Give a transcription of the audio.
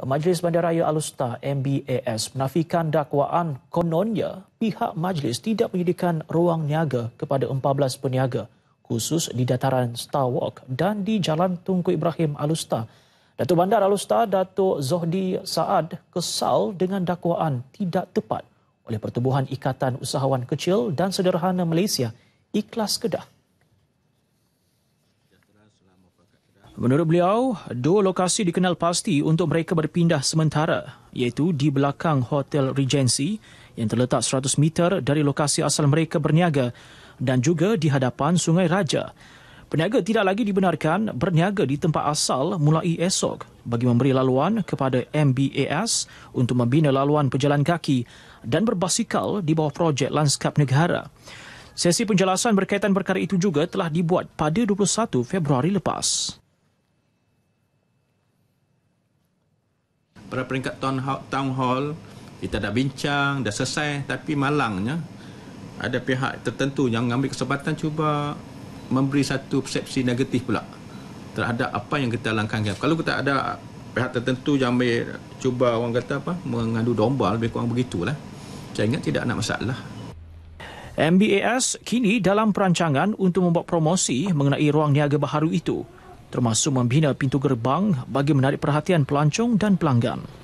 Majlis Bandaraya Alusta MBAS menafikan dakwaan kononnya pihak majlis tidak menyediakan ruang niaga kepada 14 peniaga khusus di dataran Starwalk dan di Jalan Tunku Ibrahim Alusta. Datuk Bandar Alusta Datuk Zohdi Saad kesal dengan dakwaan tidak tepat oleh Pertubuhan Ikatan Usahawan Kecil dan Sederhana Malaysia Ikhlas Kedah. Menurut beliau, dua lokasi dikenal pasti untuk mereka berpindah sementara iaitu di belakang Hotel Regency yang terletak 100 meter dari lokasi asal mereka berniaga dan juga di hadapan Sungai Raja. Peniaga tidak lagi dibenarkan berniaga di tempat asal mulai esok bagi memberi laluan kepada MBAS untuk membina laluan pejalan kaki dan berbasikal di bawah projek lanskap negara. Sesi penjelasan berkaitan perkara itu juga telah dibuat pada 21 Februari lepas. Pada peringkat town hall, town hall kita dah bincang, dah selesai tapi malangnya ada pihak tertentu yang ambil kesempatan cuba memberi satu persepsi negatif pula terhadap apa yang kita langkangkan. Kalau kita ada pihak tertentu yang ambil cuba orang kata apa mengadu domba lebih kurang begitulah. Saya ingat tidak ada masalah. MBAS kini dalam perancangan untuk membuat promosi mengenai ruang niaga baharu itu termasuk membina pintu gerbang bagi menarik perhatian pelancong dan pelanggan.